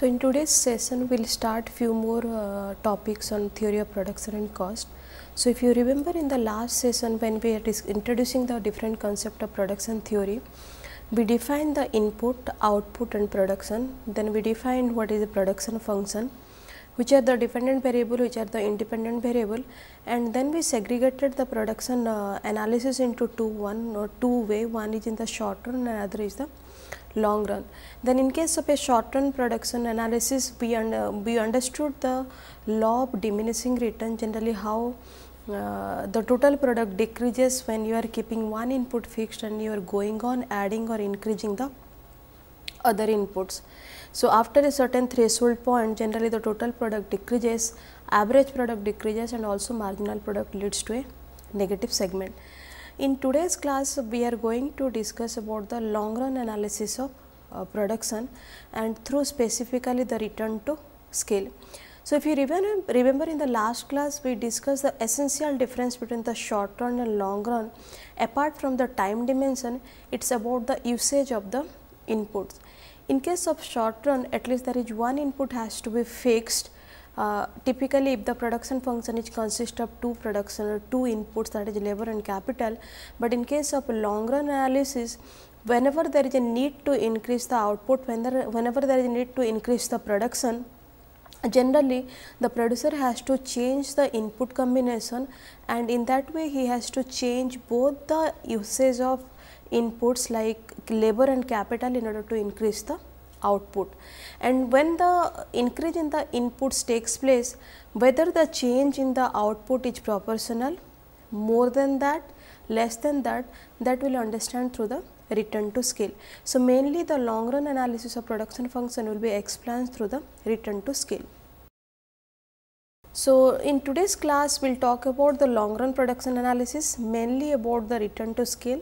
So in today's session we'll start few more uh, topics on theory of production and cost. So if you remember in the last session when we are introducing the different concept of production theory, we defined the input, output and production, then we defined what is the production function, which are the dependent variable, which are the independent variable and then we segregated the production uh, analysis into two, one or two way, one is in the short run and other is the long run. Then in case of a short run production analysis, we, un we understood the law of diminishing return generally how uh, the total product decreases when you are keeping one input fixed and you are going on adding or increasing the other inputs. So, after a certain threshold point generally the total product decreases, average product decreases and also marginal product leads to a negative segment. In today's class, we are going to discuss about the long run analysis of uh, production and through specifically the return to scale. So, if you remember, remember in the last class, we discussed the essential difference between the short run and long run. Apart from the time dimension, it is about the usage of the inputs. In case of short run, at least there is one input has to be fixed uh, typically if the production function is consist of two production or two inputs that is labor and capital, but in case of long run analysis whenever there is a need to increase the output, whenever there is a need to increase the production, generally the producer has to change the input combination and in that way he has to change both the usage of inputs like labor and capital in order to increase the output. And when the increase in the inputs takes place, whether the change in the output is proportional, more than that, less than that, that will understand through the return to scale. So, mainly the long run analysis of production function will be explained through the return to scale. So, in today's class we will talk about the long run production analysis mainly about the return to scale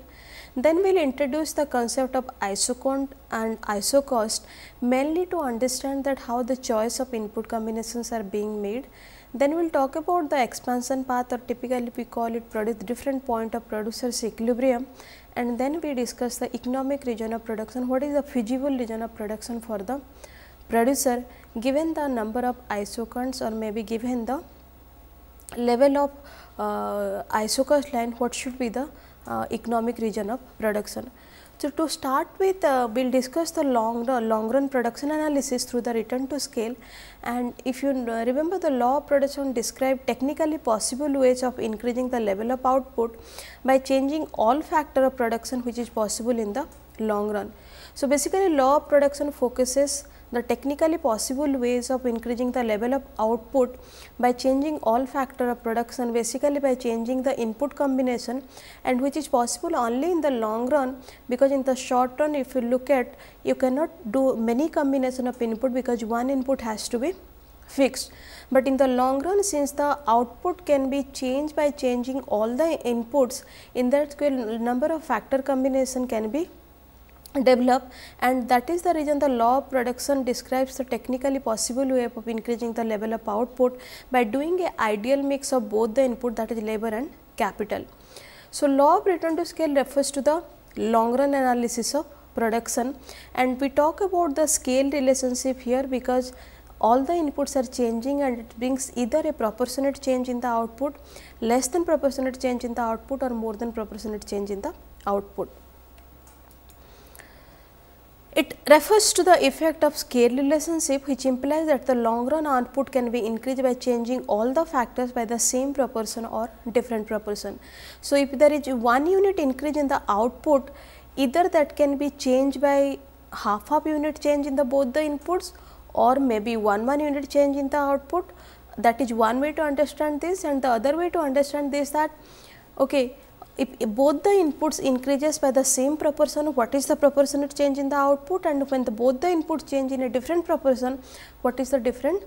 then we will introduce the concept of isocont and isocost mainly to understand that how the choice of input combinations are being made. Then we will talk about the expansion path or typically we call it produce different point of producer's equilibrium and then we discuss the economic region of production, what is the feasible region of production for the producer given the number of isoconts or maybe given the level of uh, isocost line what should be the uh, economic region of production. So, to start with, uh, we will discuss the long, the uh, long run production analysis through the return to scale and if you uh, remember the law of production described technically possible ways of increasing the level of output by changing all factor of production which is possible in the long run. So, basically law of production focuses the technically possible ways of increasing the level of output by changing all factor of production basically by changing the input combination and which is possible only in the long run because in the short run if you look at you cannot do many combination of input because one input has to be fixed. But in the long run since the output can be changed by changing all the inputs in that number of factor combination can be develop and that is the reason the law of production describes the technically possible way of increasing the level of output by doing a ideal mix of both the input that is labor and capital. So, law of return to scale refers to the long run analysis of production and we talk about the scale relationship here because all the inputs are changing and it brings either a proportionate change in the output, less than proportionate change in the output or more than proportionate change in the output. It refers to the effect of scale relationship which implies that the long run output can be increased by changing all the factors by the same proportion or different proportion. So, if there is one unit increase in the output either that can be changed by half of unit change in the both the inputs or maybe one one unit change in the output that is one way to understand this and the other way to understand this that okay if, if, both the inputs increases by the same proportion, what is the proportionate change in the output and when the, both the inputs change in a different proportion, what is the different,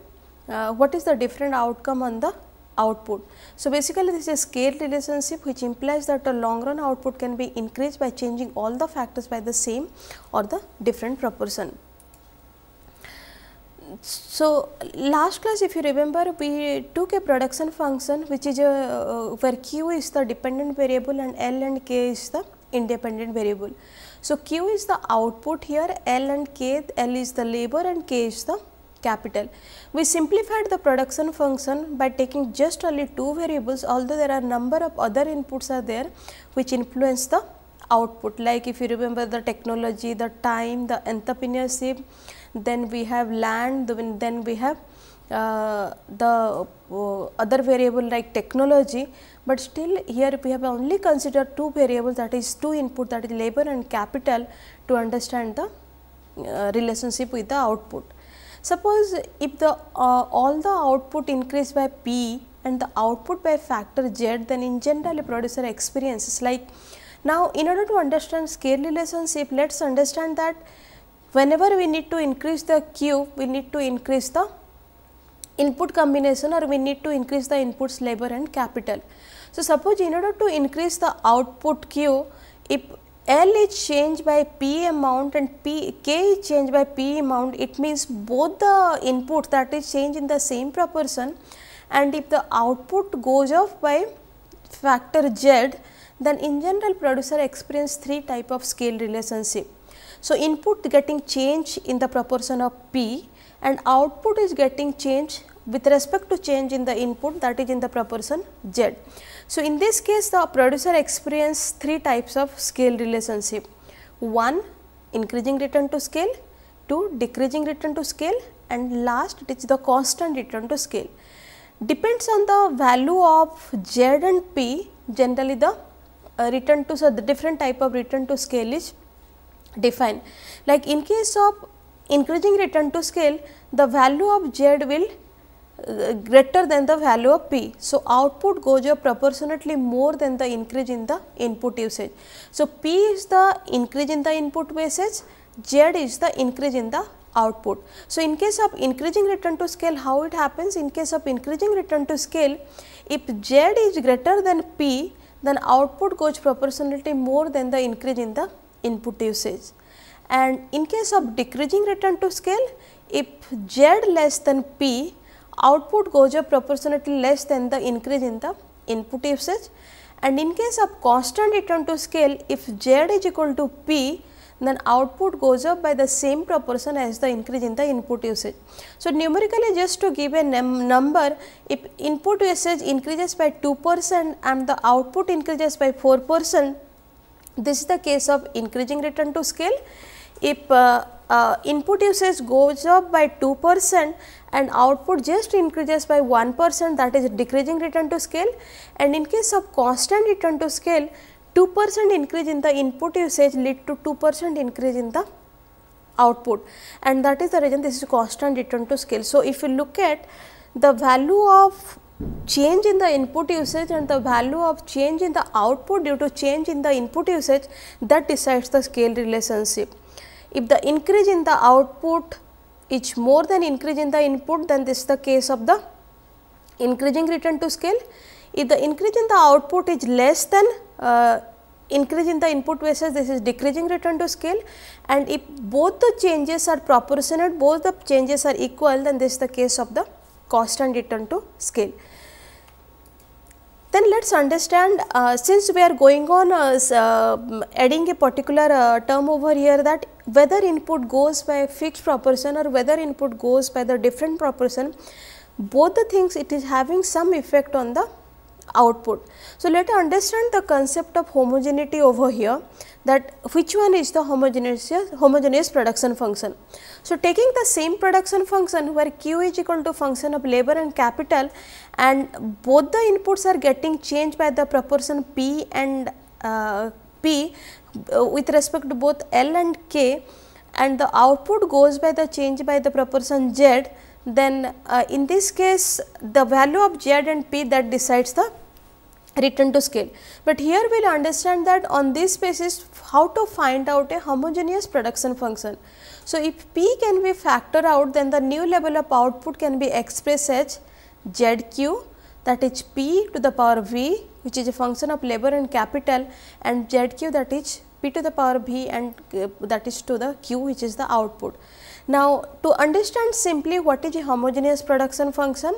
uh, what is the different outcome on the output. So, basically this is a scale relationship which implies that the long run output can be increased by changing all the factors by the same or the different proportion. So, last class if you remember we took a production function which is a uh, where q is the dependent variable and L and k is the independent variable. So, q is the output here L and k L is the labor and k is the capital. We simplified the production function by taking just only two variables although there are number of other inputs are there which influence the output like if you remember the technology, the time, the entrepreneurship, then we have land, then we have uh, the uh, other variable like technology, but still here we have only considered two variables that is two input that is labor and capital to understand the uh, relationship with the output. Suppose if the uh, all the output increase by P and the output by factor Z then in general a producer experiences like now in order to understand scale relationship let us understand that whenever we need to increase the Q, we need to increase the input combination or we need to increase the inputs labor and capital. So, suppose in order to increase the output Q, if L is changed by P amount and P, K is changed by P amount, it means both the inputs that is changed in the same proportion and if the output goes up by factor Z, then in general producer experience three type of scale relationship. So, input getting change in the proportion of P and output is getting change with respect to change in the input that is in the proportion Z. So, in this case the producer experience three types of scale relationship. One increasing return to scale, two decreasing return to scale and last it is the constant return to scale. Depends on the value of Z and P generally the uh, return to so the different type of return to scale is define. Like in case of increasing return to scale, the value of Z will uh, greater than the value of P. So, output goes up proportionately more than the increase in the input usage. So, P is the increase in the input usage, Z is the increase in the output. So, in case of increasing return to scale, how it happens? In case of increasing return to scale, if Z is greater than P, then output goes proportionately more than the increase in the input usage. And in case of decreasing return to scale, if z less than p, output goes up proportionately less than the increase in the input usage. And in case of constant return to scale, if z is equal to p, then output goes up by the same proportion as the increase in the input usage. So, numerically just to give a num number, if input usage increases by 2 percent and the output increases by 4 percent, this is the case of increasing return to scale. If uh, uh, input usage goes up by 2 percent and output just increases by 1 percent that is decreasing return to scale and in case of constant return to scale 2 percent increase in the input usage lead to 2 percent increase in the output and that is the reason this is constant return to scale. So, if you look at the value of change in the input usage and the value of change in the output due to change in the input usage that decides the scale relationship. If the increase in the output is more than increase in the input then this is the case of the increasing return to scale. If the increase in the output is less than uh, increase in the input basis this is decreasing return to scale and if both the changes are proportionate both the changes are equal then this is the case of the constant return to scale. Then let us understand uh, since we are going on uh, uh, adding a particular uh, term over here that whether input goes by fixed proportion or whether input goes by the different proportion, both the things it is having some effect on the output. So, let us understand the concept of homogeneity over here that which one is the homogeneous, homogeneous production function. So, taking the same production function where q is equal to function of labor and capital and both the inputs are getting changed by the proportion p and uh, p uh, with respect to both l and k and the output goes by the change by the proportion z then uh, in this case the value of z and p that decides the Return to scale. But here we will understand that on this basis how to find out a homogeneous production function. So, if P can be factored out then the new level of output can be expressed as ZQ that is P to the power V which is a function of labor and capital and ZQ that is P to the power V and uh, that is to the Q which is the output. Now, to understand simply what is a homogeneous production function,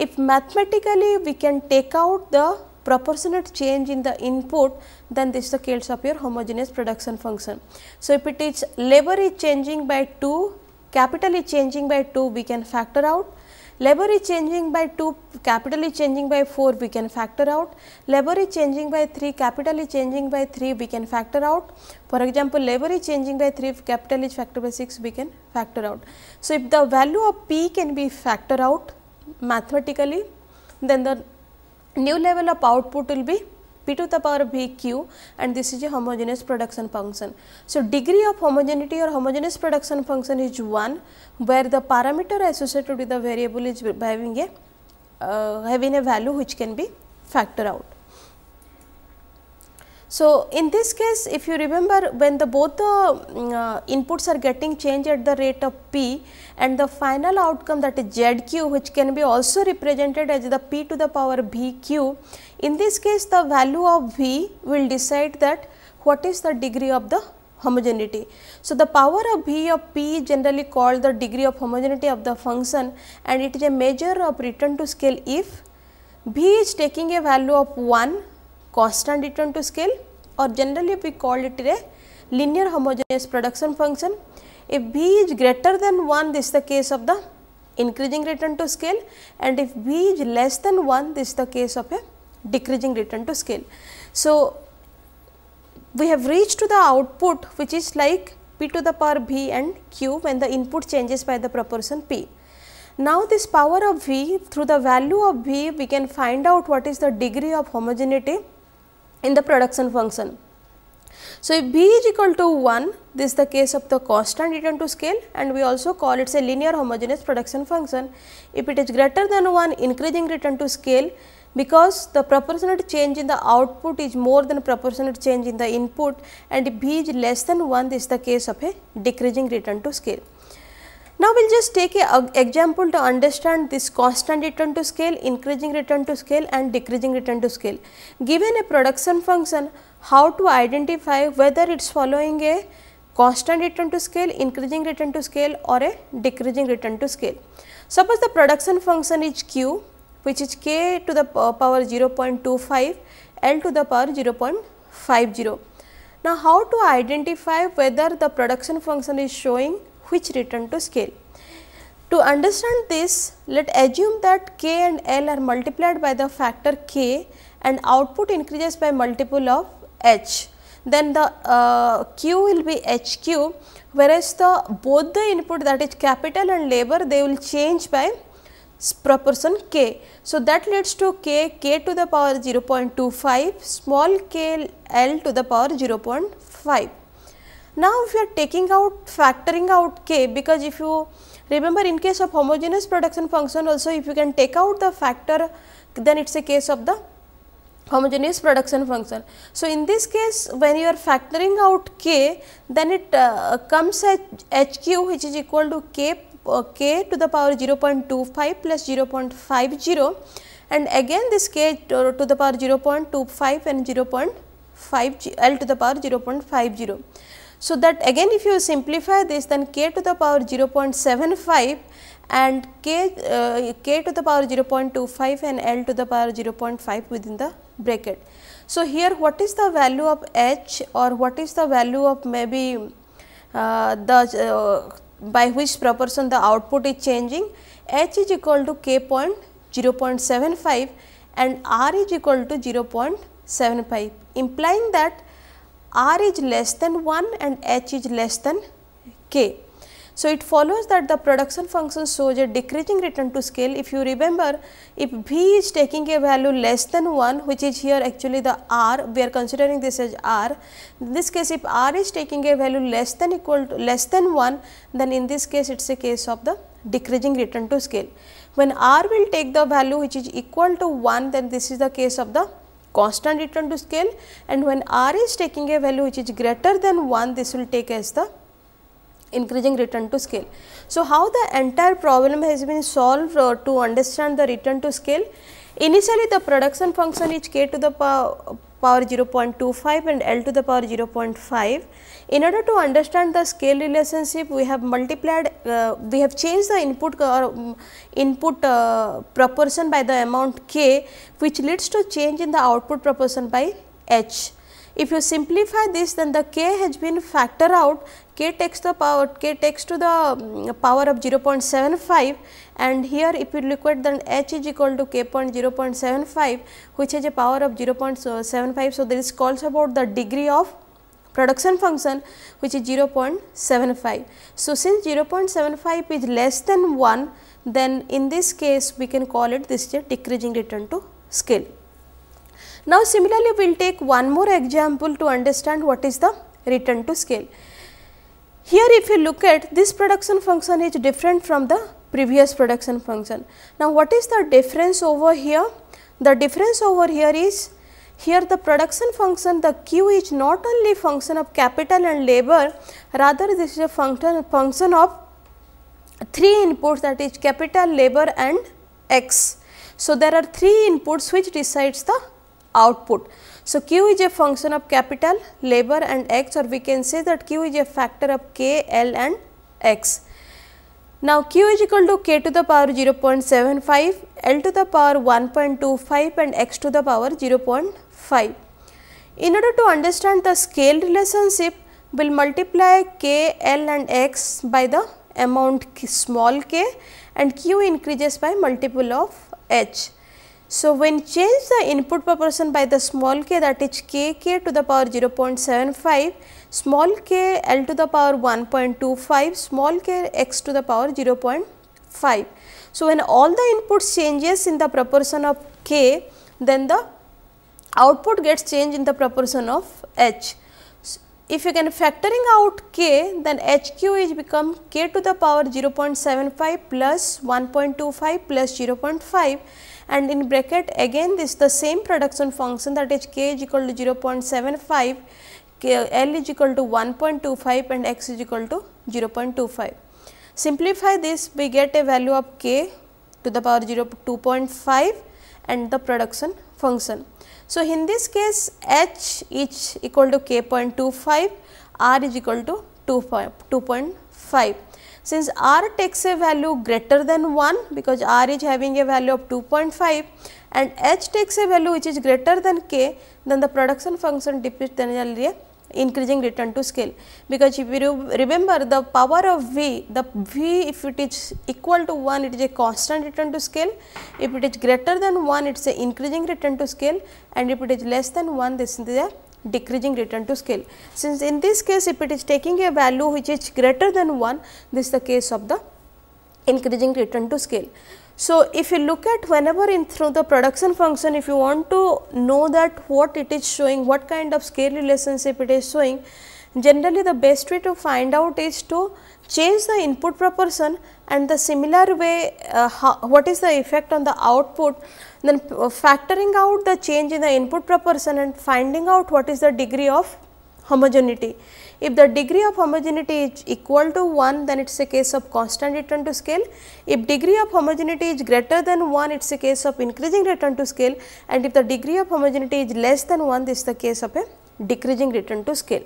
if mathematically we can take out the proportionate change in the input, then this is the case of your homogeneous production function. So, if it is labor is changing by 2, capital is changing by 2, we can factor out. Labor is changing by 2, capital is changing by 4, we can factor out. Labor is changing by 3, capital is changing by 3, we can factor out. For example, labor is changing by 3, capital is factor by 6, we can factor out. So, if the value of P can be factor out, mathematically, then the new level of output will be p to the power b q and this is a homogeneous production function. So, degree of homogeneity or homogeneous production function is 1 where the parameter associated with the variable is having a uh, having a value which can be factored out. So, in this case if you remember when the both the mm, uh, inputs are getting changed at the rate of p and the final outcome that is zq which can be also represented as the p to the power bq. In this case the value of v will decide that what is the degree of the homogeneity. So, the power of V of P is generally called the degree of homogeneity of the function and it is a measure uh, of return to scale if B is taking a value of 1 constant return to scale or generally we call it a linear homogeneous production function. If b is greater than 1 this is the case of the increasing return to scale and if b is less than 1 this is the case of a decreasing return to scale. So, we have reached to the output which is like p to the power v and q when the input changes by the proportion p. Now, this power of v through the value of v we can find out what is the degree of homogeneity in the production function. So, if b is equal to 1, this is the case of the constant return to scale and we also call it a linear homogeneous production function. If it is greater than 1 increasing return to scale because the proportionate change in the output is more than proportionate change in the input and if b is less than 1 this is the case of a decreasing return to scale. Now, we will just take an example to understand this constant return to scale, increasing return to scale and decreasing return to scale. Given a production function, how to identify whether it is following a constant return to scale, increasing return to scale or a decreasing return to scale. Suppose the production function is q which is k to the power 0.25, l to the power 0.50. Now, how to identify whether the production function is showing which return to scale. To understand this, let assume that k and l are multiplied by the factor k and output increases by multiple of h. Then the uh, q will be hq whereas the both the input that is capital and labor they will change by proportion k. So, that leads to k, k to the power 0.25, small k, l to the power 0.5. Now, if you are taking out factoring out k because if you remember in case of homogeneous production function also if you can take out the factor then it is a case of the homogeneous production function. So, in this case when you are factoring out k then it uh, comes at h q which is equal to k uh, k to the power 0 0.25 plus 0 0.50 and again this k to, uh, to the power 0 0.25 and 0 0.5 l to the power 0 0.50. So, that again if you simplify this then k to the power 0.75 and k, uh, k to the power 0.25 and L to the power 0.5 within the bracket. So, here what is the value of h or what is the value of maybe uh, the uh, by which proportion the output is changing h is equal to k point 0.75 and r is equal to 0.75 implying that r is less than 1 and h is less than k. So, it follows that the production function shows a decreasing return to scale. If you remember, if v is taking a value less than 1, which is here actually the r, we are considering this as r. In this case, if r is taking a value less than equal to less than 1, then in this case it is a case of the decreasing return to scale. When r will take the value which is equal to 1, then this is the case of the constant return to scale and when r is taking a value which is greater than 1 this will take as the increasing return to scale. So, how the entire problem has been solved uh, to understand the return to scale Initially the production function is k to the power, 0.25 and L to the power 0.5. In order to understand the scale relationship we have multiplied, uh, we have changed the input or uh, input uh, proportion by the amount k which leads to change in the output proportion by h. If you simplify this then the k has been factor out k takes the power k takes to the um, power of 0.75 and here if you look at then h is equal to k point 0 0.75 which has a power of 0 0.75. So, this calls about the degree of production function which is 0 0.75. So, since 0 0.75 is less than 1 then in this case we can call it this is a decreasing return to scale. Now, similarly we will take one more example to understand what is the return to scale. Here if you look at this production function is different from the previous production function. Now, what is the difference over here? The difference over here is here the production function the Q is not only function of capital and labor rather this is a function function of three inputs that is capital, labor and x. So, there are three inputs which decides the output. So, Q is a function of capital, labor and x or we can say that Q is a factor of K, L and x. Now Q is equal to k to the power 0.75, L to the power 1.25 and x to the power 0.5. In order to understand the scale relationship, we will multiply k, L and x by the amount k, small k and q increases by multiple of h. So, when change the input proportion by the small k that is k k to the power 0.75, small k L to the power 1.25, small k x to the power 0.5. So, when all the inputs changes in the proportion of k, then the output gets changed in the proportion of h. So, if you can factoring out k, then hq is become k to the power 0.75 plus 1.25 plus 0.5 and in bracket again this the same production function that is k is equal to 0.75 L is equal to 1.25 and x is equal to 0.25. Simplify this we get a value of k to the power 0 2.5 and the production function. So, in this case h is equal to k.25 r is equal to 2.5. Since r takes a value greater than 1 because r is having a value of 2.5 and h takes a value which is greater than k then the production function depicted generally increasing return to scale because if you remember the power of v the v if it is equal to 1 it is a constant return to scale if it is greater than 1 it is a increasing return to scale and if it is less than 1 this is a decreasing return to scale since in this case if it is taking a value which is greater than 1 this is the case of the increasing return to scale so, if you look at whenever in through the production function, if you want to know that what it is showing, what kind of scale relationship it is showing, generally the best way to find out is to change the input proportion and the similar way uh, how, what is the effect on the output, then uh, factoring out the change in the input proportion and finding out what is the degree of homogeneity. If the degree of homogeneity is equal to 1 then it is a case of constant return to scale. If degree of homogeneity is greater than 1 it is a case of increasing return to scale and if the degree of homogeneity is less than 1 this is the case of a decreasing return to scale.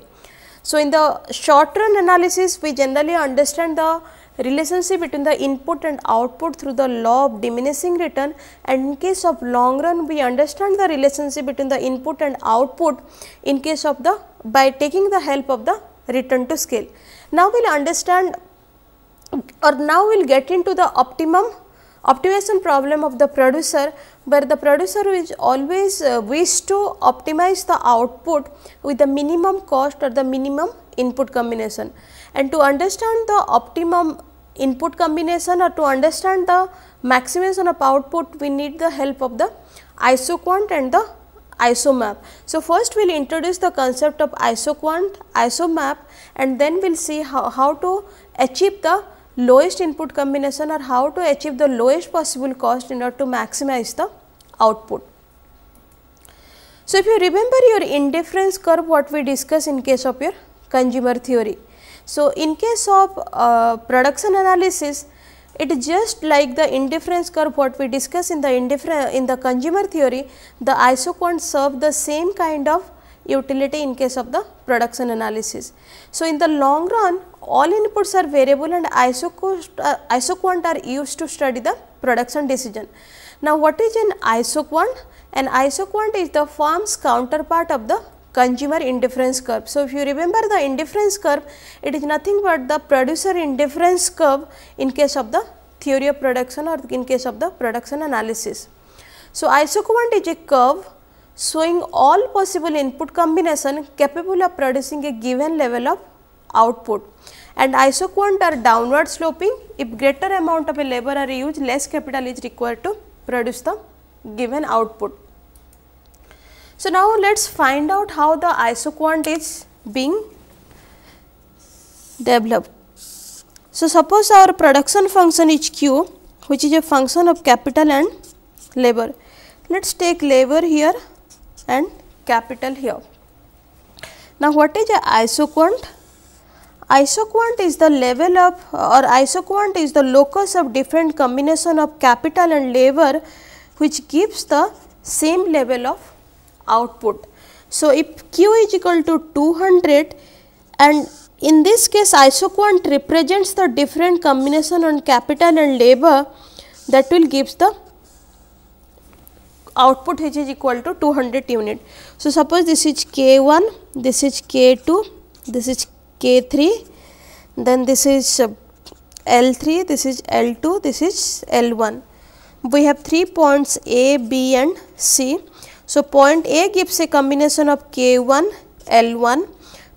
So, in the short run analysis we generally understand the relationship between the input and output through the law of diminishing return and in case of long run we understand the relationship between the input and output in case of the by taking the help of the return to scale. Now, we will understand or now we will get into the optimum optimization problem of the producer where the producer is always uh, wish to optimize the output with the minimum cost or the minimum input combination. And to understand the optimum input combination or to understand the maximization of output we need the help of the isoquant and the isomap. So, first we will introduce the concept of isoquant, isomap and then we will see how, how to achieve the lowest input combination or how to achieve the lowest possible cost in order to maximize the output. So, if you remember your indifference curve what we discuss in case of your consumer theory. So, in case of uh, production analysis, it is just like the indifference curve what we discuss in the indifference in the consumer theory, the isoquants serve the same kind of utility in case of the production analysis. So, in the long run all inputs are variable and isoquant, uh, isoquant are used to study the production decision. Now, what is an isoquant? An isoquant is the firm's counterpart of the consumer indifference curve. So, if you remember the indifference curve, it is nothing but the producer indifference curve in case of the theory of production or in case of the production analysis. So, isoquant is a curve showing all possible input combination capable of producing a given level of output and isoquant are downward sloping if greater amount of a labor are used less capital is required to produce the given output. So, now let us find out how the isoquant is being developed. So, suppose our production function is Q which is a function of capital and labor. Let us take labor here and capital here. Now, what is a isoquant? Isoquant is the level of or isoquant is the locus of different combination of capital and labor which gives the same level of output. So, if Q is equal to 200 and in this case isoquant represents the different combination on capital and labor that will gives the output which is equal to 200 unit. So, suppose this is K1, this is K2, this is K3, then this is uh, L3, this is L2, this is L1. We have three points A, B and C so, point A gives a combination of K1, L1,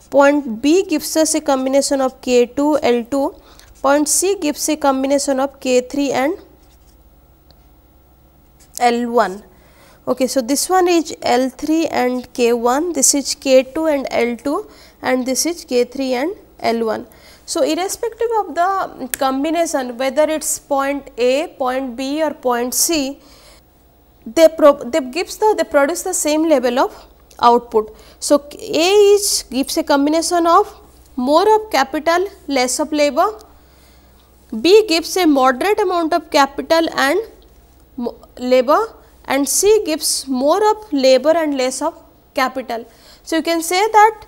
point B gives us a combination of K2, L2, point C gives a combination of K3 and L1. Okay, so this one is L3 and K1, this is K2 and L2 and this is K3 and L1. So, irrespective of the combination whether it is point A, point B or point C, they, they gives the they produce the same level of output. So, A is gives a combination of more of capital less of labor, B gives a moderate amount of capital and labor and C gives more of labor and less of capital. So, you can say that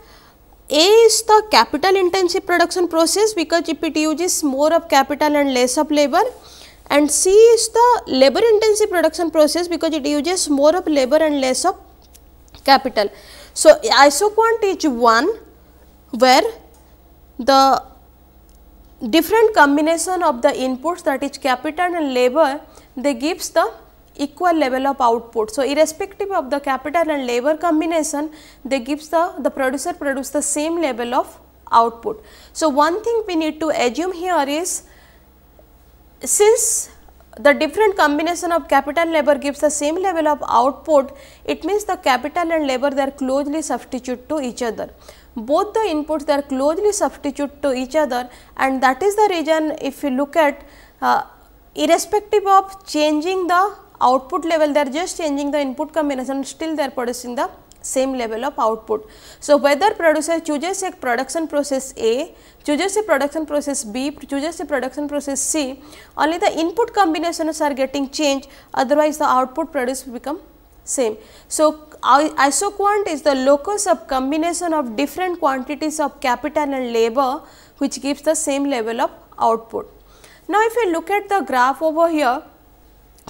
A is the capital intensive production process because if it uses more of capital and less of labor and C is the labor intensive production process because it uses more of labor and less of capital. So, isoquant is one where the different combination of the inputs that is capital and labor they gives the equal level of output. So, irrespective of the capital and labor combination they gives the, the producer produce the same level of output. So, one thing we need to assume here is since the different combination of capital and labor gives the same level of output, it means the capital and labor they are closely substitute to each other. Both the inputs they are closely substitute to each other and that is the reason if you look at uh, irrespective of changing the output level they are just changing the input combination still they are producing the same level of output. So, whether producer chooses a production process A, chooses a production process B, chooses a production process C, only the input combinations are getting changed otherwise the output produced become same. So, isoquant is the locus of combination of different quantities of capital and labor which gives the same level of output. Now, if you look at the graph over here,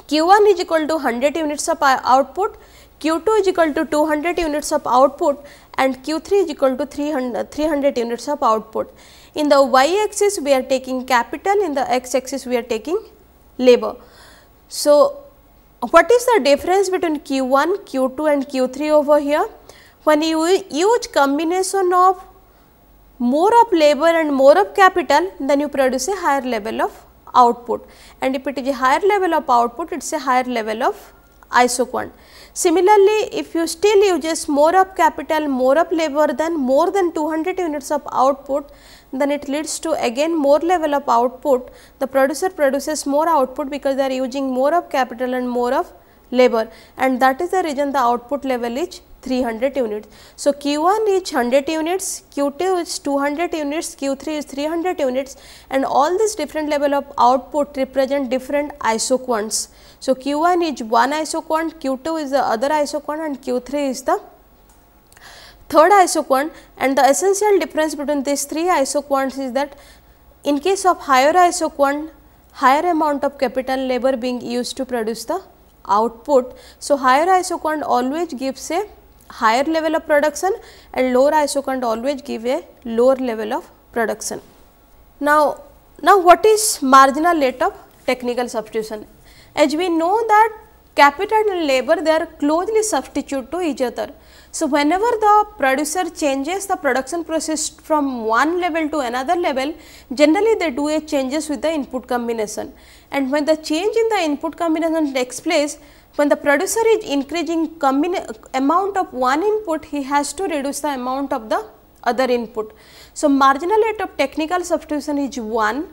Q1 is equal to 100 units of uh, output Q2 is equal to 200 units of output and Q3 is equal to 300, 300 units of output. In the y axis we are taking capital, in the x axis we are taking labor. So, what is the difference between Q1, Q2 and Q3 over here? When you use combination of more of labor and more of capital, then you produce a higher level of output and if it is a higher level of output, it is a higher level of isoquant. Similarly, if you still uses more up capital, more up labor than more than 200 units of output, then it leads to again more level of output. The producer produces more output because they are using more of capital and more of labor and that is the reason the output level is 300 units. So, Q1 is 100 units, Q2 is 200 units, Q3 is 300 units and all these different level of output represent different isoquants. So, Q1 is one isoquant, Q2 is the other isoquant and Q3 is the third isoquant and the essential difference between these three isoquants is that in case of higher isoquant, higher amount of capital labor being used to produce the output. So, higher isoquant always gives a higher level of production and lower isoquant always give a lower level of production. Now, now what is marginal rate of technical substitution? as we know that capital and labor they are closely substitute to each other. So, whenever the producer changes the production process from one level to another level, generally they do a changes with the input combination. And when the change in the input combination takes place, when the producer is increasing amount of one input, he has to reduce the amount of the other input. So, marginal rate of technical substitution is 1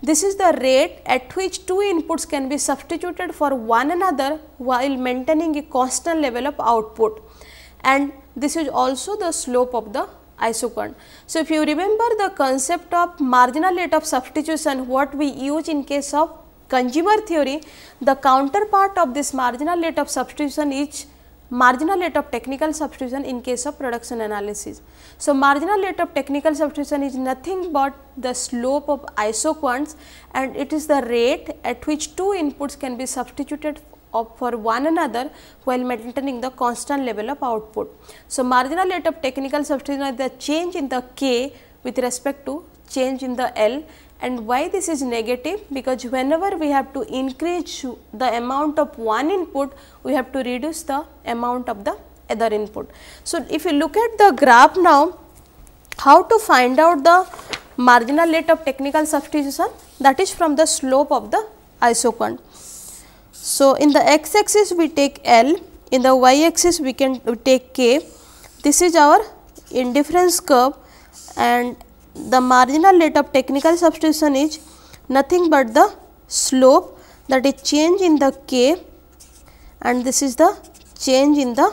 this is the rate at which two inputs can be substituted for one another while maintaining a constant level of output and this is also the slope of the isochrone. So, if you remember the concept of marginal rate of substitution what we use in case of consumer theory, the counterpart of this marginal rate of substitution is marginal rate of technical substitution in case of production analysis. So, marginal rate of technical substitution is nothing but the slope of isoquants and it is the rate at which two inputs can be substituted for one another while maintaining the constant level of output. So, marginal rate of technical substitution is the change in the k with respect to change in the L and why this is negative because whenever we have to increase the amount of one input we have to reduce the amount of the other input. So, if you look at the graph now how to find out the marginal rate of technical substitution that is from the slope of the isocon. So, in the x axis we take L, in the y axis we can take K, this is our indifference curve and the marginal rate of technical substitution is nothing but the slope that is change in the k and this is the change in the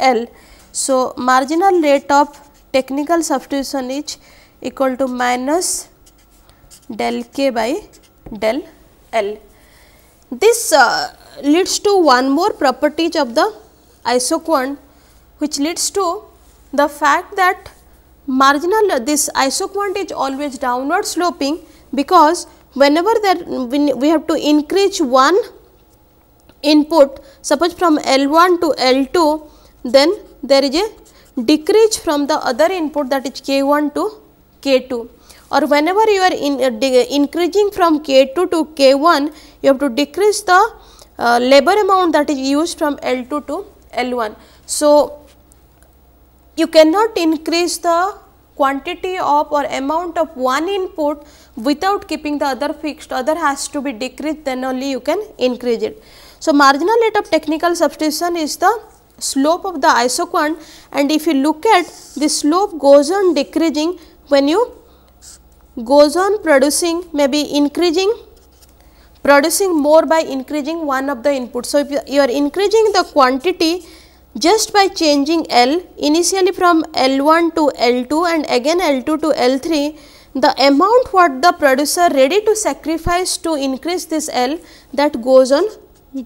L. So, marginal rate of technical substitution is equal to minus del k by del L. This uh, leads to one more property of the isoquant which leads to the fact that marginal this isoquant is always downward sloping because whenever that we have to increase one input suppose from L1 to L2 then there is a decrease from the other input that is K1 to K2 or whenever you are in, uh, increasing from K2 to K1 you have to decrease the uh, labor amount that is used from L2 to L1. So, you cannot increase the quantity of or amount of one input without keeping the other fixed, other has to be decreased then only you can increase it. So, marginal rate of technical substitution is the slope of the isoquant and if you look at the slope goes on decreasing when you goes on producing maybe increasing producing more by increasing one of the input. So, if you are increasing the quantity just by changing L initially from L1 to L2 and again L2 to L3 the amount what the producer ready to sacrifice to increase this L that goes on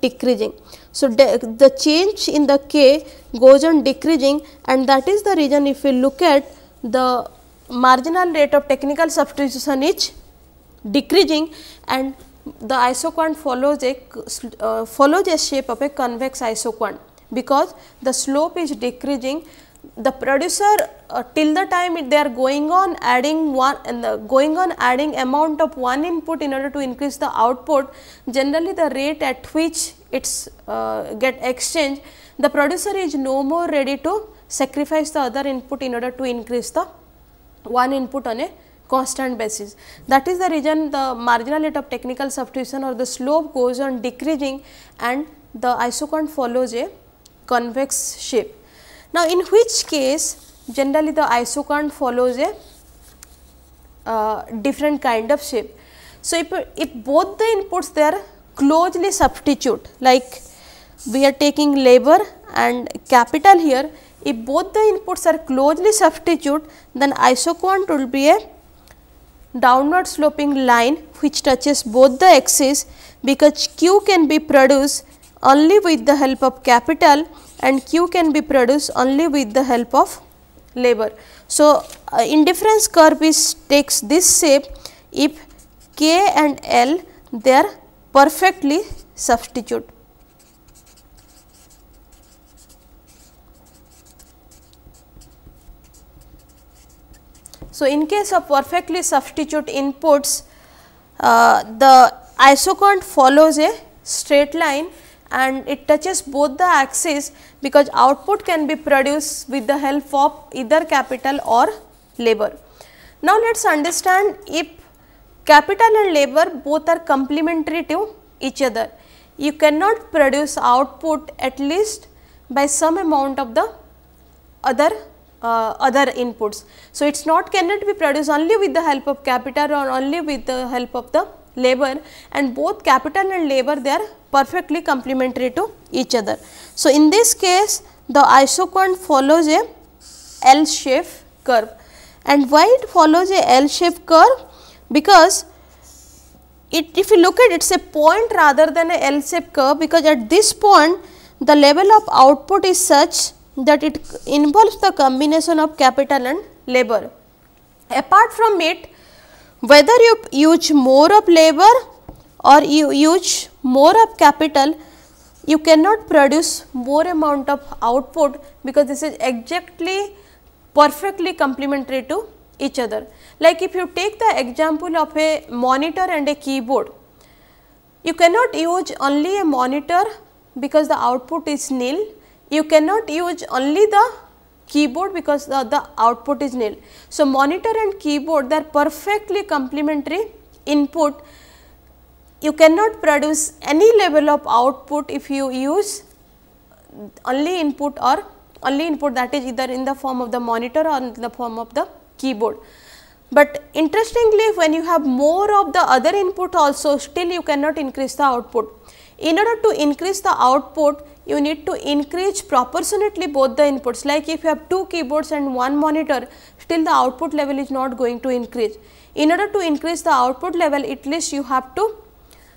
decreasing. So, de the change in the K goes on decreasing and that is the reason if we look at the marginal rate of technical substitution is decreasing and the isoquant follows a uh, follows a shape of a convex isoquant because the slope is decreasing the producer uh, till the time it, they are going on adding one and the going on adding amount of one input in order to increase the output generally the rate at which it's uh, get exchanged the producer is no more ready to sacrifice the other input in order to increase the one input on a constant basis. That is the reason the marginal rate of technical substitution or the slope goes on decreasing and the isocon follows a convex shape. Now, in which case generally the isocon follows a uh, different kind of shape. So, if, if both the inputs they are closely substitute like we are taking labor and capital here, if both the inputs are closely substitute then isoquant will be a downward sloping line which touches both the axes because q can be produced only with the help of capital and Q can be produced only with the help of labor. So, uh, indifference curve is takes this shape if K and L they are perfectly substitute. So, in case of perfectly substitute inputs, uh, the isocont follows a straight line and it touches both the axes because output can be produced with the help of either capital or labor. Now, let us understand if capital and labor both are complementary to each other. You cannot produce output at least by some amount of the other uh, other inputs. So, it is not cannot be produced only with the help of capital or only with the help of the labor and both capital and labor they are perfectly complementary to each other. So, in this case the isoquant follows a L shape curve and why it follows a L shape curve because it if you look at it is a point rather than a L shape curve because at this point the level of output is such that it involves the combination of capital and labor. Apart from it whether you use more of labor or you use more of capital, you cannot produce more amount of output because this is exactly perfectly complementary to each other. Like if you take the example of a monitor and a keyboard, you cannot use only a monitor because the output is nil, you cannot use only the keyboard because the, the output is nil. So, monitor and keyboard they are perfectly complementary input. You cannot produce any level of output if you use only input or only input that is either in the form of the monitor or in the form of the keyboard. But interestingly when you have more of the other input also still you cannot increase the output. In order to increase the output, you need to increase proportionately both the inputs. Like if you have two keyboards and one monitor, still the output level is not going to increase. In order to increase the output level, at least you have to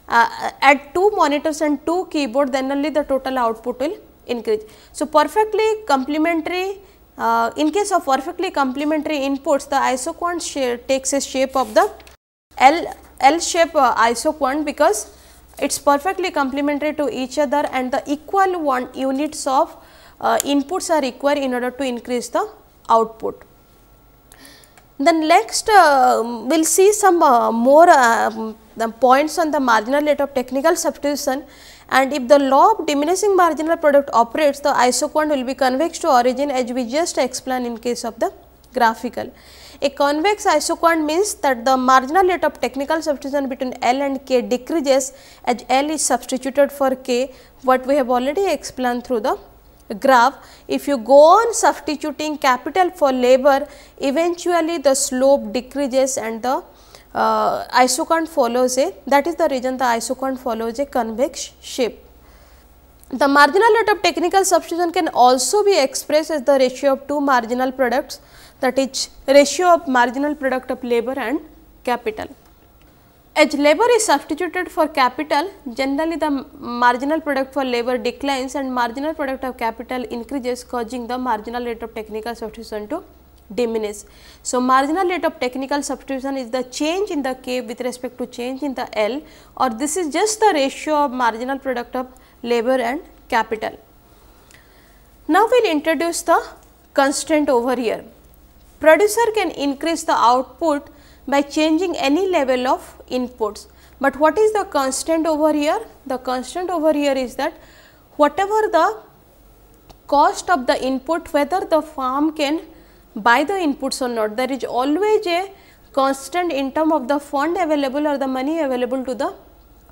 uh, add two monitors and two keyboard, then only the total output will increase. So, perfectly complementary uh, in case of perfectly complementary inputs, the isoquant takes a shape of the L, L shape uh, isoquant because it is perfectly complementary to each other and the equal one units of uh, inputs are required in order to increase the output. Then next uh, we will see some uh, more uh, points on the marginal rate of technical substitution and if the law of diminishing marginal product operates the isoquant will be convex to origin as we just explained in case of the graphical. A convex isoquant means that the marginal rate of technical substitution between L and K decreases as L is substituted for K what we have already explained through the graph. If you go on substituting capital for labor eventually the slope decreases and the uh, follows a that is the reason the isocant follows a convex shape. The marginal rate of technical substitution can also be expressed as the ratio of two marginal products that is ratio of marginal product of labor and capital. As labor is substituted for capital, generally the marginal product for labor declines and marginal product of capital increases causing the marginal rate of technical substitution to diminish. So, marginal rate of technical substitution is the change in the K with respect to change in the L or this is just the ratio of marginal product of labor and capital. Now, we will introduce the constraint over here. Producer can increase the output by changing any level of inputs. But what is the constant over here? The constant over here is that whatever the cost of the input, whether the farm can buy the inputs or not, there is always a constant in term of the fund available or the money available to the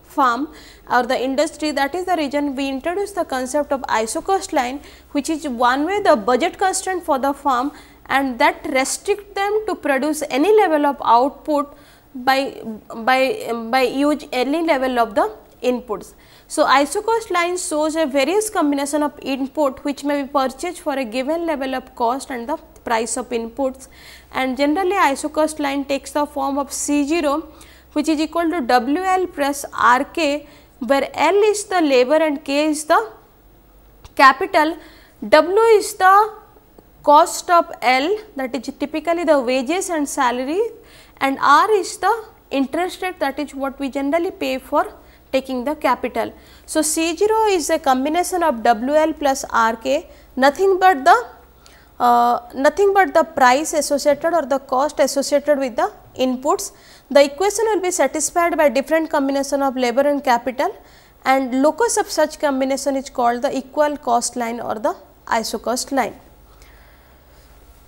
farm or the industry that is the reason we introduce the concept of iso cost line which is one way the budget constraint for the farm and that restrict them to produce any level of output by, by, by use any level of the inputs. So, isocost line shows a various combination of input which may be purchased for a given level of cost and the price of inputs and generally isocost line takes the form of C0 which is equal to WL plus RK where L is the labor and K is the capital, W is the cost of L that is typically the wages and salary and R is the interest rate that is what we generally pay for taking the capital. So, C0 is a combination of WL plus RK nothing but the uh, nothing but the price associated or the cost associated with the inputs. The equation will be satisfied by different combination of labor and capital and locus of such combination is called the equal cost line or the iso cost line.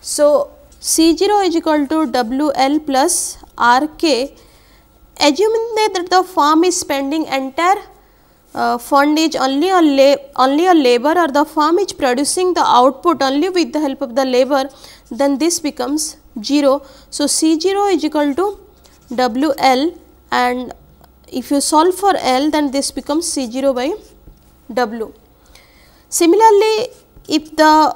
So, C0 is equal to WL plus RK assuming that the firm is spending entire uh, fund is only a, only on labor or the firm is producing the output only with the help of the labor then this becomes 0. So, C0 is equal to WL and if you solve for L then this becomes C0 by W. Similarly, if the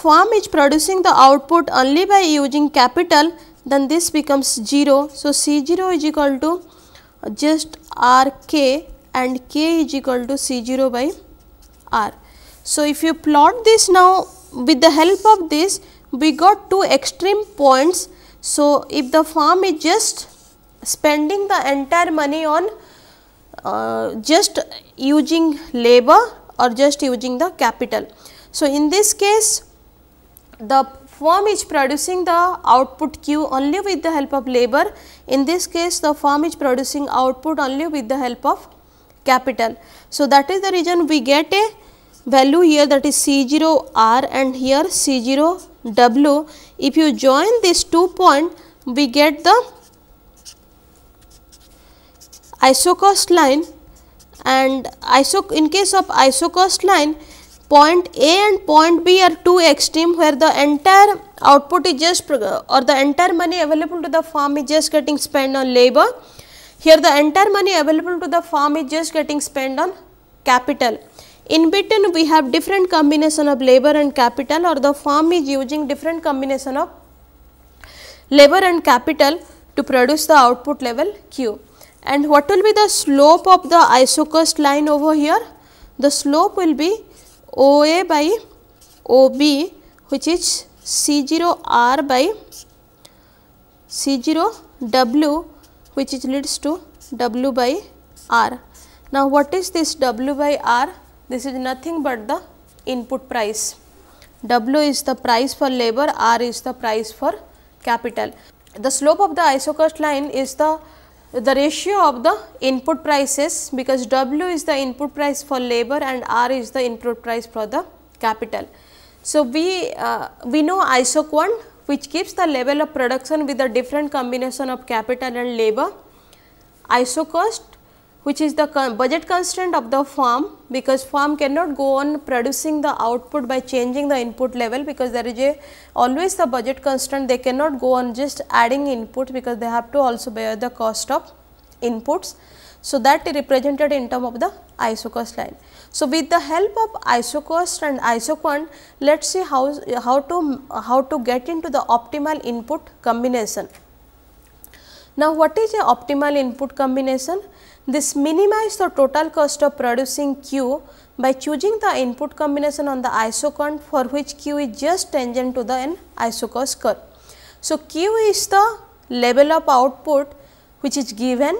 Farm is producing the output only by using capital then this becomes 0. So, C 0 is equal to just R k and k is equal to C 0 by R. So, if you plot this now with the help of this we got two extreme points. So, if the farm is just spending the entire money on uh, just using labor or just using the capital. So, in this case the firm is producing the output Q only with the help of labor. In this case, the firm is producing output only with the help of capital. So, that is the reason we get a value here that is C0R and here C0W. If you join these two point, we get the iso cost line and iso in case of iso cost line, point A and point B are two extreme where the entire output is just or the entire money available to the farm is just getting spent on labor. Here the entire money available to the farm is just getting spent on capital. In between we have different combination of labor and capital or the farm is using different combination of labor and capital to produce the output level Q. And what will be the slope of the isocost line over here? The slope will be OA by OB which is C0R by C0W which is leads to W by R. Now, what is this W by R? This is nothing but the input price. W is the price for labor, R is the price for capital. The slope of the iso-cost line is the the ratio of the input prices because W is the input price for labor and R is the input price for the capital. So, we, uh, we know isoquant which gives the level of production with a different combination of capital and labor, iso cost which is the budget constraint of the firm because firm cannot go on producing the output by changing the input level because there is a always the budget constraint they cannot go on just adding input because they have to also bear the cost of inputs. So, that is represented in term of the isocost line. So, with the help of isocost and isoquant let us see how, how to how to get into the optimal input combination. Now, what is a optimal input combination? This minimizes the total cost of producing Q by choosing the input combination on the isocon for which Q is just tangent to the n isocos curve. So, Q is the level of output which is given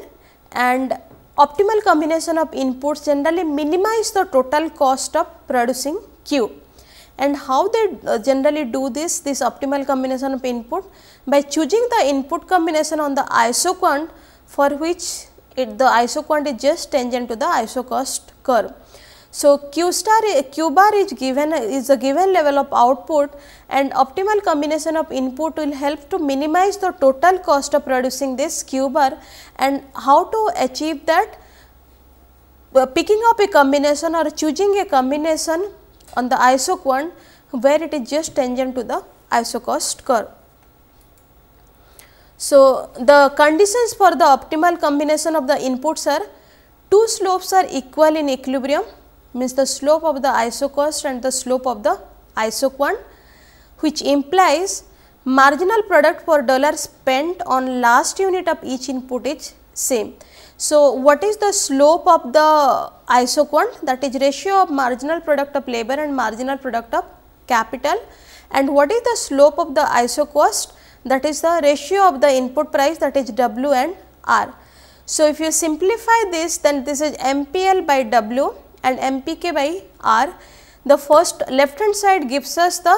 and optimal combination of inputs generally minimize the total cost of producing Q. And how they uh, generally do this, this optimal combination of input? By choosing the input combination on the isoquant for which it the isoquant is just tangent to the isocost curve. So, q star q bar is given is a given level of output and optimal combination of input will help to minimize the total cost of producing this q bar and how to achieve that uh, picking up a combination or choosing a combination on the isoquant where it is just tangent to the isocost curve. So, the conditions for the optimal combination of the inputs are two slopes are equal in equilibrium means the slope of the isocost and the slope of the isoquant which implies marginal product per dollar spent on last unit of each input is same. So, what is the slope of the isoquant that is ratio of marginal product of labor and marginal product of capital and what is the slope of the isocost that is the ratio of the input price that is W and R. So, if you simplify this then this is MPL by W and MPK by R. The first left hand side gives us the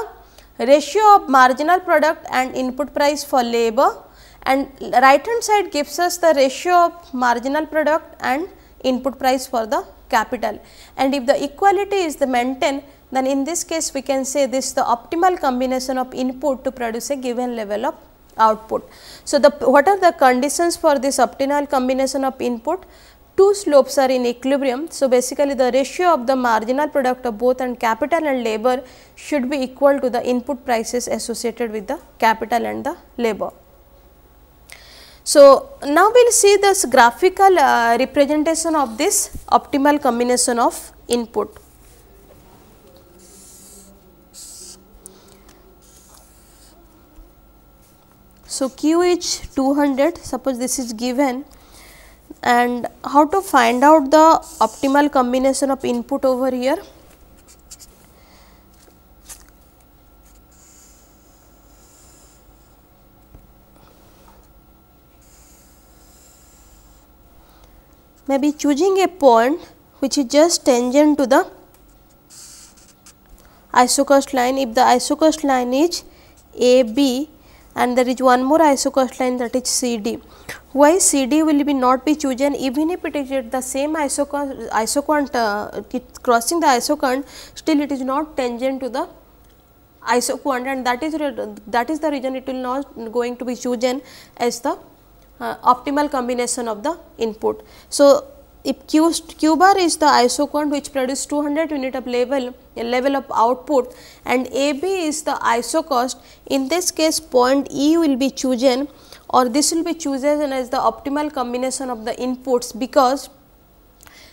ratio of marginal product and input price for labor and right hand side gives us the ratio of marginal product and input price for the capital. And if the equality is the maintained then in this case we can say this the optimal combination of input to produce a given level of output. So, the what are the conditions for this optimal combination of input? Two slopes are in equilibrium. So, basically the ratio of the marginal product of both and capital and labor should be equal to the input prices associated with the capital and the labor. So, now we will see this graphical uh, representation of this optimal combination of input. So, QH 200 suppose this is given and how to find out the optimal combination of input over here. Maybe choosing a point which is just tangent to the isocast line if the isocast line is AB and there is one more isocast line that is CD. Why CD will be not be chosen even if it is at the same isocant, isoquant uh, crossing the isoquant, still it is not tangent to the isoquant, and that is that is the reason it will not going to be chosen as the uh, optimal combination of the input. So, if Q, Q bar is the isoquant which produces 200 unit of level level of output and AB is the isocost in this case point E will be chosen or this will be chosen as the optimal combination of the inputs because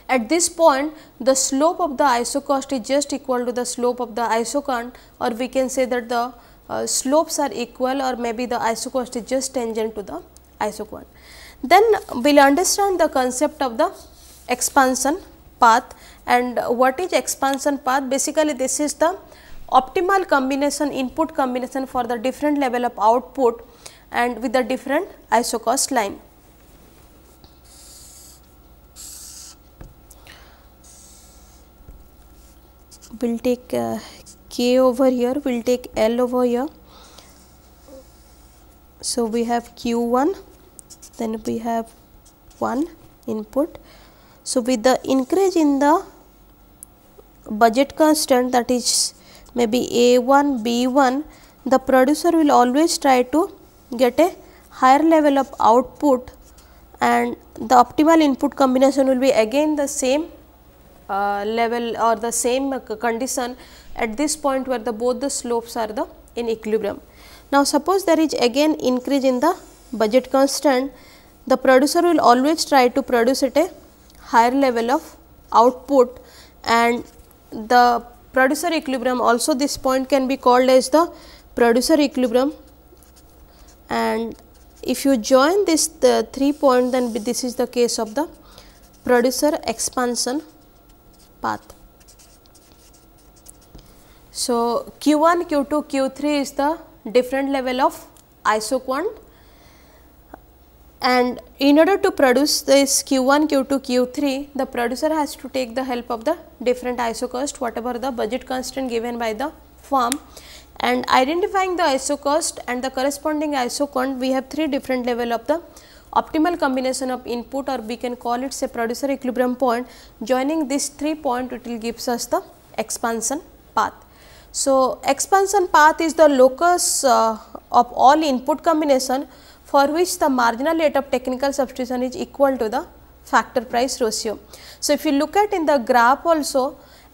at this point the slope of the isocost is just equal to the slope of the isoquant, or we can say that the uh, slopes are equal or maybe the isocost is just tangent to the isoquant. Then we will understand the concept of the expansion path and what is expansion path basically this is the optimal combination input combination for the different level of output and with the different isocost line. We will take uh, k over here, we will take l over here. So, we have q 1, then we have 1 input so, with the increase in the budget constant that is maybe A1, B1, the producer will always try to get a higher level of output and the optimal input combination will be again the same uh, level or the same condition at this point where the both the slopes are the in equilibrium. Now, suppose there is again increase in the budget constant, the producer will always try to produce at a higher level of output and the producer equilibrium also this point can be called as the producer equilibrium and if you join this the three point then this is the case of the producer expansion path. So, Q1, Q2, Q3 is the different level of isoquant and in order to produce this Q1, Q2, Q3, the producer has to take the help of the different ISO cost, whatever the budget constraint given by the firm and identifying the ISO cost and the corresponding ISO count, we have three different level of the optimal combination of input or we can call it say producer equilibrium point, joining these three point it will gives us the expansion path. So, expansion path is the locus uh, of all input combination for which the marginal rate of technical substitution is equal to the factor price ratio. So, if you look at in the graph also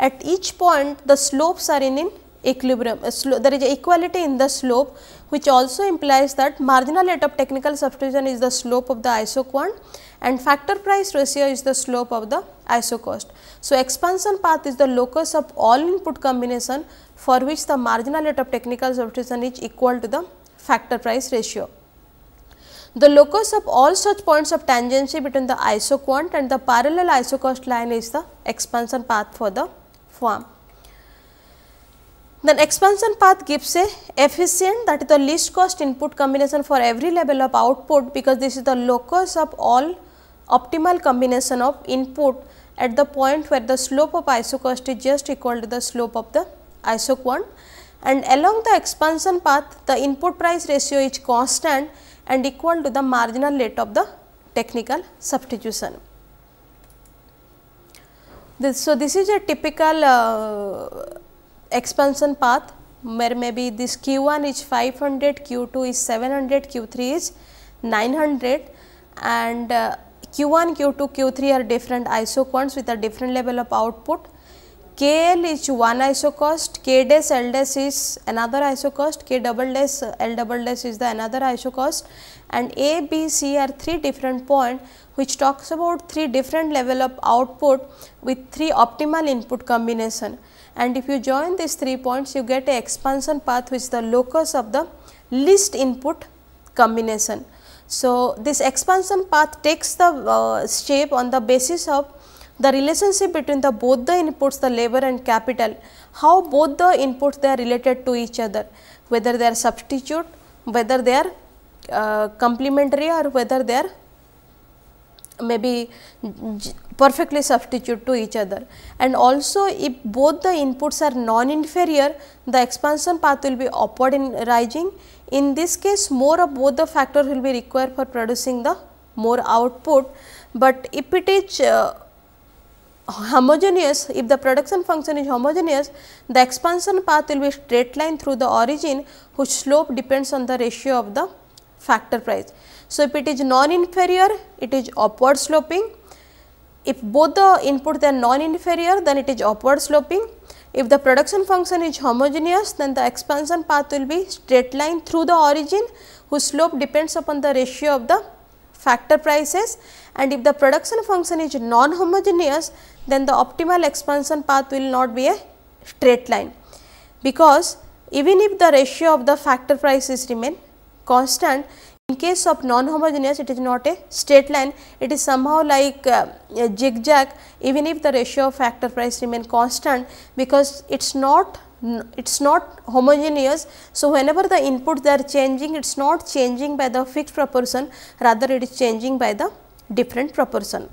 at each point the slopes are in, in equilibrium, uh, there is equality in the slope which also implies that marginal rate of technical substitution is the slope of the isoquant and factor price ratio is the slope of the isocost. So, expansion path is the locus of all input combination for which the marginal rate of technical substitution is equal to the factor price ratio. The locus of all such points of tangency between the isoquant and the parallel isocost line is the expansion path for the form. Then expansion path gives a efficient that is the least cost input combination for every level of output because this is the locus of all optimal combination of input at the point where the slope of isocost is just equal to the slope of the isoquant and along the expansion path the input price ratio is constant and equal to the marginal rate of the technical substitution. This, so, this is a typical uh, expansion path where maybe this q 1 is 500, q 2 is 700, q 3 is 900 and uh, q 1, q 2, q 3 are different isoquants with a different level of output KL is one isocost, K dash L dash is another isocost, K double dash L double dash is the another isocost and A, B, C are three different point which talks about three different level of output with three optimal input combination. And if you join these three points you get a expansion path which is the locus of the least input combination. So, this expansion path takes the uh, shape on the basis of the relationship between the both the inputs the labor and capital how both the inputs they are related to each other whether they are substitute whether they are uh, complementary or whether they are maybe perfectly substitute to each other and also if both the inputs are non inferior the expansion path will be upward in rising in this case more of both the factors will be required for producing the more output but if it is uh, homogeneous, if the production function is homogeneous, the expansion path will be straight line through the origin whose slope depends on the ratio of the factor price. So, if it is non-inferior, it is upward sloping. If both the inputs are non-inferior, then it is upward sloping. If the production function is homogeneous, then the expansion path will be straight line through the origin whose slope depends upon the ratio of the factor prices and if the production function is non-homogeneous, then the optimal expansion path will not be a straight line because even if the ratio of the factor prices remain constant in case of non-homogeneous it is not a straight line it is somehow like uh, a zigzag even if the ratio of factor price remain constant because it is not it is not homogeneous. So, whenever the inputs are changing it is not changing by the fixed proportion rather it is changing by the different proportion.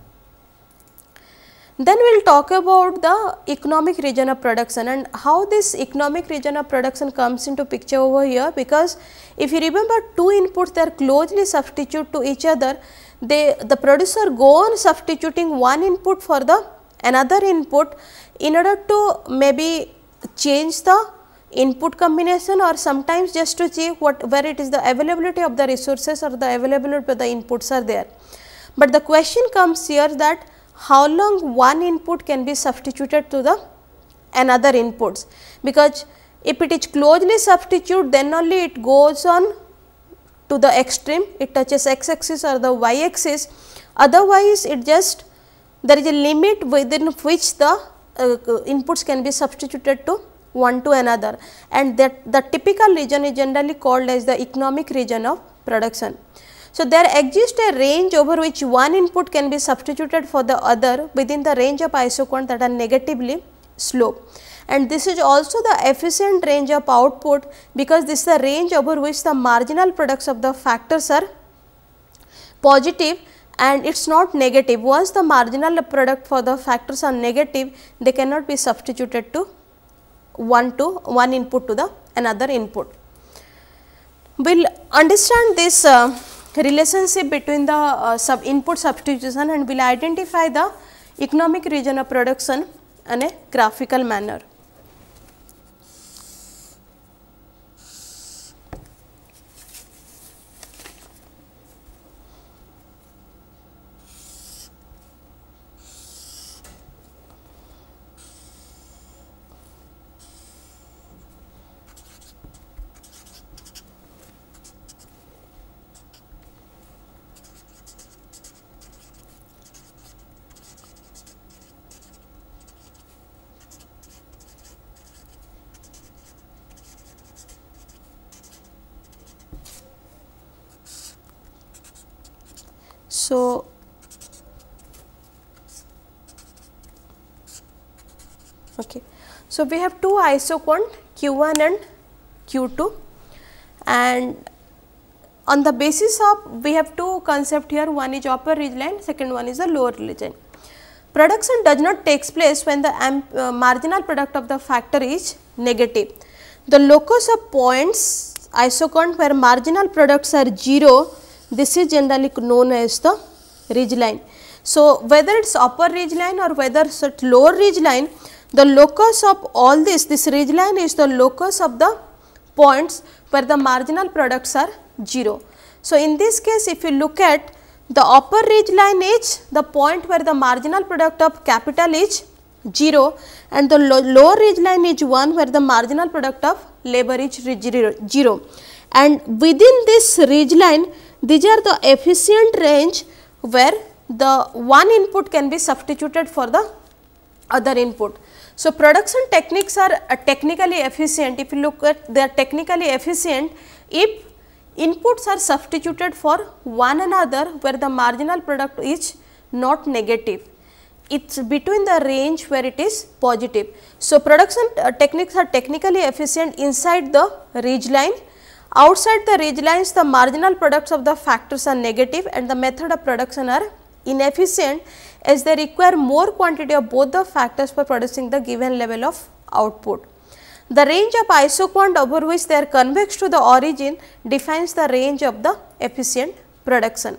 Then we will talk about the economic region of production and how this economic region of production comes into picture over here because if you remember two inputs they are closely substitute to each other, they the producer go on substituting one input for the another input in order to maybe change the input combination or sometimes just to see what where it is the availability of the resources or the availability of the inputs are there. But the question comes here that how long one input can be substituted to the another inputs because if it is closely substitute, then only it goes on to the extreme it touches x axis or the y axis otherwise it just there is a limit within which the uh, inputs can be substituted to one to another and that the typical region is generally called as the economic region of production. So, there exists a range over which one input can be substituted for the other within the range of isoquant that are negatively slope. And this is also the efficient range of output because this is the range over which the marginal products of the factors are positive and it is not negative. Once the marginal product for the factors are negative, they cannot be substituted to one to one input to the another input. We will understand this uh, the relationship between the uh, sub input substitution and will identify the economic region of production in a graphical manner. so okay so we have two isoquant q1 and q2 and on the basis of we have two concept here one is upper ridge line second one is the lower ridge line production does not takes place when the amp, uh, marginal product of the factor is negative the locus of points isoquant where marginal products are 0 this is generally known as the ridge line. So, whether it is upper ridge line or whether it is lower ridge line, the locus of all this, this ridge line is the locus of the points where the marginal products are 0. So, in this case if you look at the upper ridge line is the point where the marginal product of capital is 0 and the lo lower ridge line is 1 where the marginal product of labor is 0 and within this ridge line these are the efficient range where the one input can be substituted for the other input. So, production techniques are uh, technically efficient if you look at they are technically efficient if inputs are substituted for one another where the marginal product is not negative. It is between the range where it is positive. So, production uh, techniques are technically efficient inside the ridge line Outside the ridge lines, the marginal products of the factors are negative and the method of production are inefficient as they require more quantity of both the factors for producing the given level of output. The range of isoquant over which they are convex to the origin defines the range of the efficient production.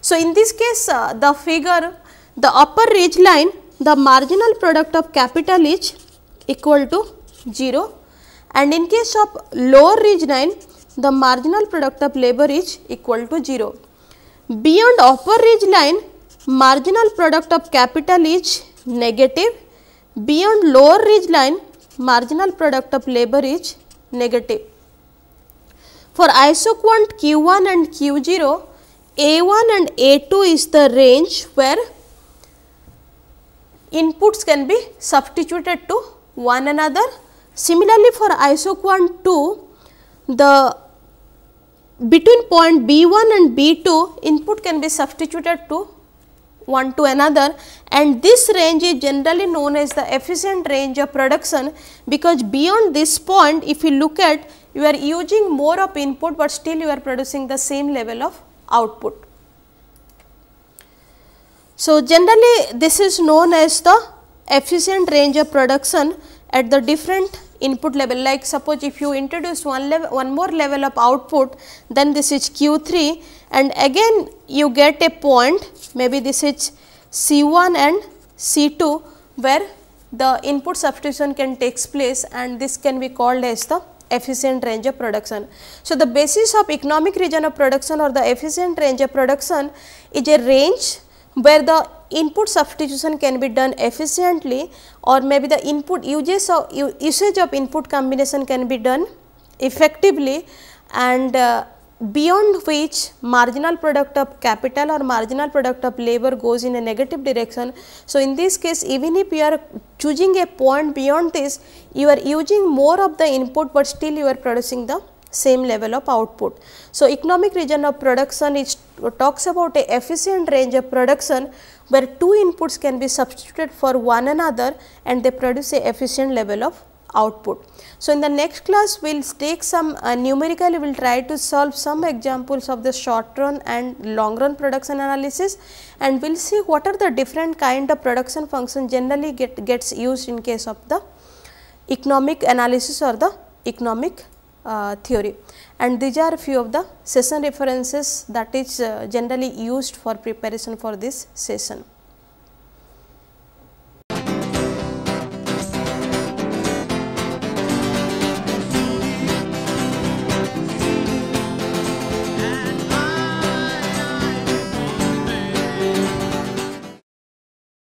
So, in this case uh, the figure the upper ridge line the marginal product of capital is equal to 0 and in case of lower ridge line the marginal product of labor is equal to 0. Beyond upper ridge line, marginal product of capital is negative. Beyond lower ridge line, marginal product of labor is negative. For isoquant Q1 and Q0, A1 and A2 is the range where inputs can be substituted to one another. Similarly, for isoquant 2, the between point B1 and B2 input can be substituted to one to another and this range is generally known as the efficient range of production because beyond this point if you look at you are using more of input, but still you are producing the same level of output. So, generally this is known as the efficient range of production at the different input level like suppose if you introduce one level one more level of output then this is q3 and again you get a point maybe this is c1 and c2 where the input substitution can takes place and this can be called as the efficient range of production. So, the basis of economic region of production or the efficient range of production is a range where the input substitution can be done efficiently or maybe the input uses of usage of input combination can be done effectively and uh, beyond which marginal product of capital or marginal product of labor goes in a negative direction. So, in this case even if you are choosing a point beyond this you are using more of the input, but still you are producing the same level of output. So, economic region of production is talks about a efficient range of production where two inputs can be substituted for one another and they produce a efficient level of output. So, in the next class we will take some uh, numerically we will try to solve some examples of the short run and long run production analysis and we will see what are the different kind of production function generally get, gets used in case of the economic analysis or the economic uh, theory. And these are few of the session references that is uh, generally used for preparation for this session.